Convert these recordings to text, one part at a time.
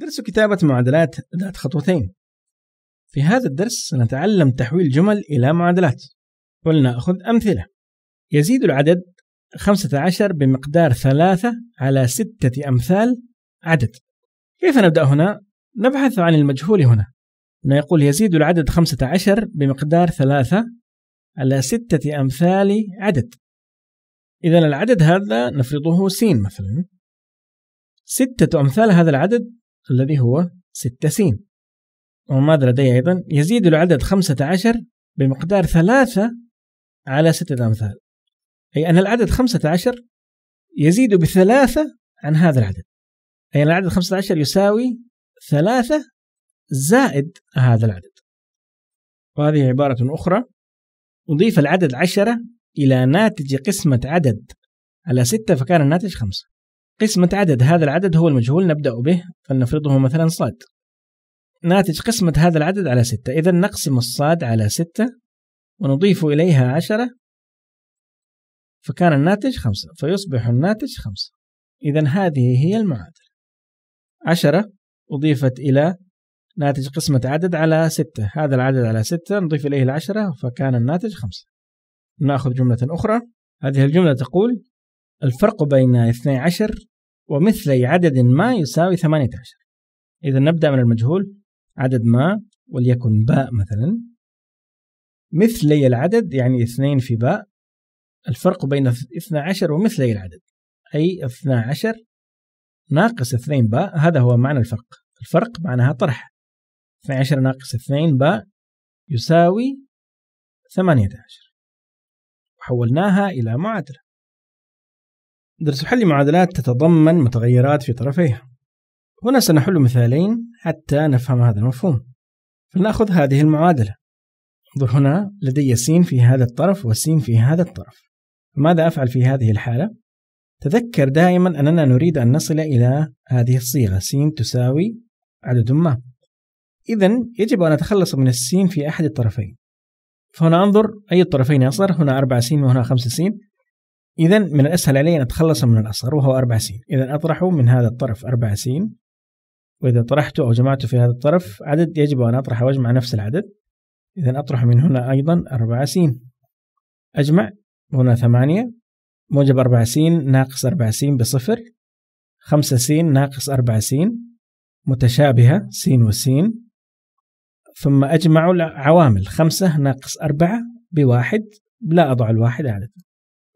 درس كتابة معادلات ذات خطوتين في هذا الدرس سنتعلم تحويل جمل إلى معادلات ولنأخذ أمثلة يزيد العدد 15 بمقدار 3 على 6 أمثال عدد كيف نبدأ هنا؟ نبحث عن المجهول هنا هنا يقول يزيد العدد 15 بمقدار 3 على 6 أمثال عدد إذا العدد هذا نفرضه سين مثلا ستة أمثال هذا العدد الذي هو 6 س وماذا لدي أيضا يزيد العدد 15 بمقدار 3 على 6 أمثال أي أن العدد 15 يزيد بثلاثة عن هذا العدد أي أن العدد 15 يساوي ثلاثة زائد هذا العدد وهذه عبارة أخرى أضيف العدد 10 إلى ناتج قسمة عدد على 6 فكان الناتج 5 قسمة عدد هذا العدد هو المجهول نبدأ به فلنفرضه مثلا صاد ناتج قسمة هذا العدد على ستة إذا نقسم الصاد على ستة ونضيف إليها عشرة فكان الناتج خمسة فيصبح الناتج خمسة إذا هذه هي المعادلة عشرة أضيفت إلى ناتج قسمة عدد على ستة هذا العدد على ستة نضيف إليه العشرة فكان الناتج خمسة نأخذ جملة أخرى هذه الجملة تقول الفرق بين 12 ومثلي عدد ما يساوي 18 إذا نبدأ من المجهول عدد ما وليكن باء مثلا مثلي العدد يعني 2 في باء الفرق بين 12 ومثلي العدد أي 12 ناقص 2 باء هذا هو معنى الفرق الفرق معناها طرح 12 ناقص 2 باء يساوي 18 وحولناها إلى معادلة درس حل معادلات تتضمن متغيرات في طرفيها هنا سنحل مثالين حتى نفهم هذا المفهوم فلنأخذ هذه المعادلة انظر هنا لدي س في هذا الطرف وس في هذا الطرف ماذا أفعل في هذه الحالة؟ تذكر دائما أننا نريد أن نصل إلى هذه الصيغة س تساوي عدد ما إذا يجب أن أتخلص من السين في أحد الطرفين فهنا أنظر أي الطرفين أصغر هنا 4 س وهنا 5 س إذا من الأسهل علي أن أتخلص من الأصغر وهو أربع سين إذا أطرحه من هذا الطرف أربع سين وإذا طرحته أو جمعته في هذا الطرف عدد يجب أن أطرحه وأجمع نفس العدد إذا أطرح من هنا أيضا أربع سين أجمع هنا ثمانية موجب أربع سين ناقص أربع سين بصفر خمسة سين ناقص أربع سين متشابهة سين وسين ثم أجمع العوامل خمسة ناقص أربعة بواحد لا أضع الواحد عادة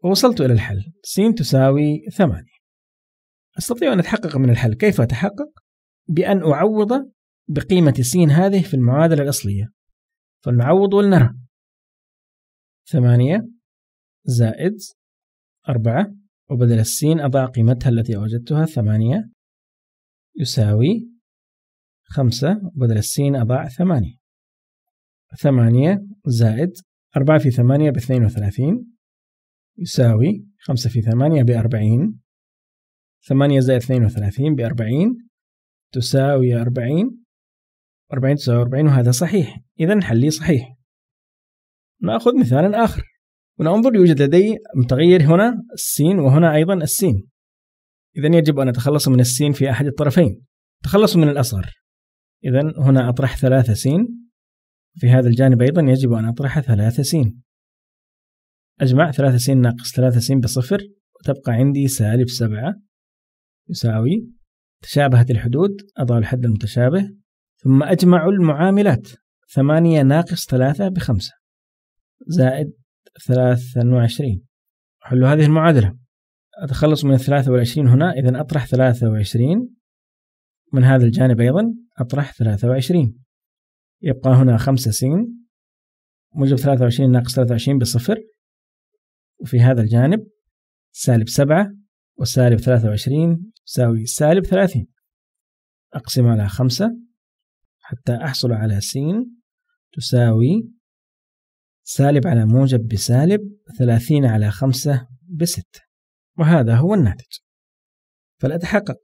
ووصلت إلى الحل س تساوي ثمانية أستطيع أن أتحقق من الحل كيف أتحقق؟ بأن أعوض بقيمة س هذه في المعادلة الأصلية فلنعوض ولنرى ثمانية زائد أربعة وبدل السين أضع قيمتها التي وجدتها ثمانية يساوي خمسة وبدل السين أضع ثمانية ثمانية زائد أربعة في ثمانية باثنين وثلاثين يساوي خمسة في ثمانية بأربعين ثمانية زائد اثنين وثلاثين بأربعين تساوي أربعين أربعين تساوي أربعين وهذا صحيح إذا حلي صحيح نأخذ مثالا آخر وننظر يوجد لدي متغير هنا السين وهنا أيضا السين إذا يجب أن أتخلص من السين في أحد الطرفين تخلص من الأصغر إذا هنا أطرح ثلاثة سين في هذا الجانب أيضا يجب أن أطرح ثلاثة سين أجمع ثلاثة س ناقص ثلاثة س بصفر وتبقى عندي سالب سبعة يساوي تشابهت الحدود أضع الحد المتشابه ثم أجمع المعاملات ثمانية ناقص ثلاثة بخمسة زائد ثلاثة وعشرين أحل هذه المعادلة أتخلص من الثلاثة والعشرين هنا إذا أطرح ثلاثة وعشرين من هذا الجانب أيضا أطرح ثلاثة وعشرين يبقى هنا خمسة س موجب ثلاثة وعشرين ناقص ثلاثة وعشرين بصفر وفي هذا الجانب سالب سبعة وسالب ثلاثة وعشرين يساوي سالب ثلاثين أقسم على خمسة حتى أحصل على س تساوي سالب على موجب بسالب ثلاثين على خمسة بستة وهذا هو الناتج فلأتحقق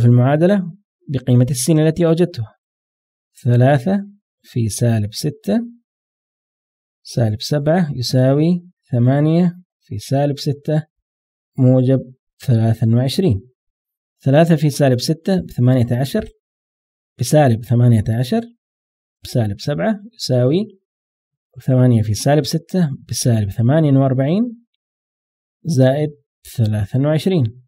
في المعادلة بقيمة السين التي وجدتها ثلاثة في سالب ستة سالب سبعة يساوي ثمانية في سالب ستة موجب ثلاثة وعشرين ثلاثة في سالب ستة بثمانية عشر بسالب ثمانية عشر بسالب سبعة يساوي ثمانية في سالب ستة بسالب ثمانية وأربعين زائد ثلاثة وعشرين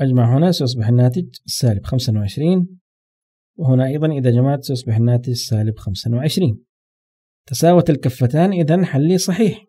أجمع هنا سيصبح الناتج سالب خمسة وعشرين وهنا أيضا إذا جمعت سيصبح الناتج سالب خمسة وعشرين تساوت الكفتان إذا حلي صحيح